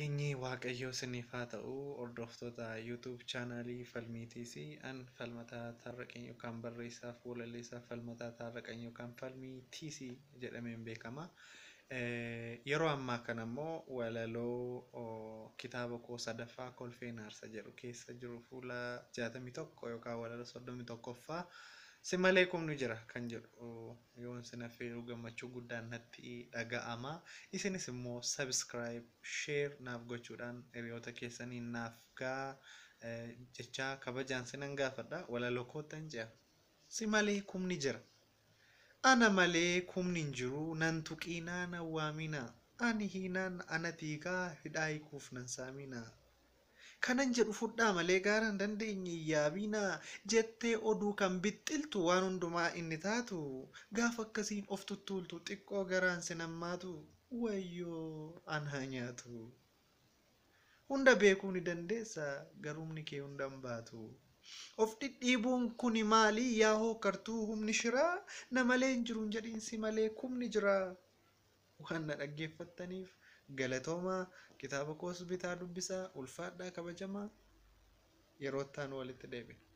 Nageenyi waaqayyoo siniifaa ta'u hordoftoota yuutuub chaanaalii falmiitii fi an falmataa taarraqeen yookaan barreessaa fi falmataa taarraqeen yookaan falmii tiisii jedhameen beekama. Yeroo ammaa kana immoo walaloo kitaaba koo sadaffaa kolfeen aarsa jedhu keessa jiru fuula 61 yookaan walaloo 31ffaa si malee kumni jira kan jedhu yoon sin affeeru gammachuu guddaan natti dhaga'ama isinis immoo subscribe share naaf gochuudhaan hiriyoota keessanii naaf gaa eh, jechaa kabajaan sinan gaafadha walaloo koottan jea si malee kumni jira ana malee kumni hin jiru nan tuqii naana ani hiinaan ana tiikaa hidhaa ikuuf nan saaminaa. kanan jedhu fudhaa malee gaara dandeenye yaabinaa jettee oduu kan bixxiltu waan hundumaa inni taatu gaaf akkasiin of tuttuultu xiqqoo garaan sinammaatu wayyoo anaa nyaatu hunda beekuu ni dandeessa garuumni kee hunda Of dhidhiibuun kuni maalii yaa hokartuu humni shiraa namalee hin jiruun jedhiinsi malee kumni jira waan na galatoomaa kitaaba koos bitaa dubbisaa ulfaadhaa kabajamaa yeroo ittaan walitti deebiin.